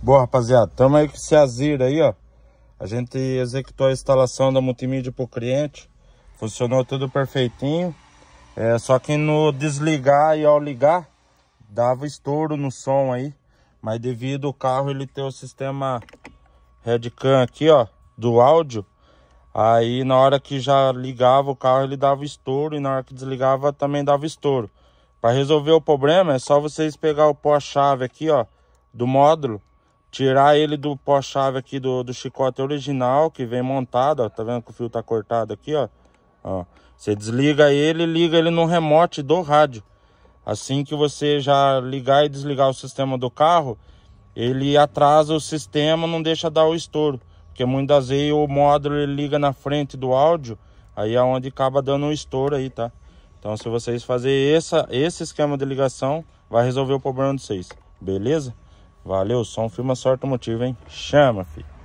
Bom, rapaziada, tamo aí com esse Azir aí, ó. A gente executou a instalação da multimídia pro cliente. Funcionou tudo perfeitinho. É, só que no desligar e ao ligar, dava estouro no som aí. Mas devido ao carro ele ter o sistema Redcam aqui, ó, do áudio. Aí na hora que já ligava o carro ele dava estouro e na hora que desligava também dava estouro. Para resolver o problema é só vocês pegar o pó-chave aqui, ó, do módulo Tirar ele do pó-chave aqui do, do chicote original, que vem montado, ó. Tá vendo que o fio tá cortado aqui, ó. Ó, você desliga ele e liga ele no remote do rádio. Assim que você já ligar e desligar o sistema do carro, ele atrasa o sistema, não deixa dar o estouro. Porque muitas vezes o módulo ele liga na frente do áudio, aí é onde acaba dando um estouro aí, tá? Então se vocês fazerem esse esquema de ligação, vai resolver o problema de vocês, beleza? Valeu, só um filme sorte o motivo, hein? Chama, filho.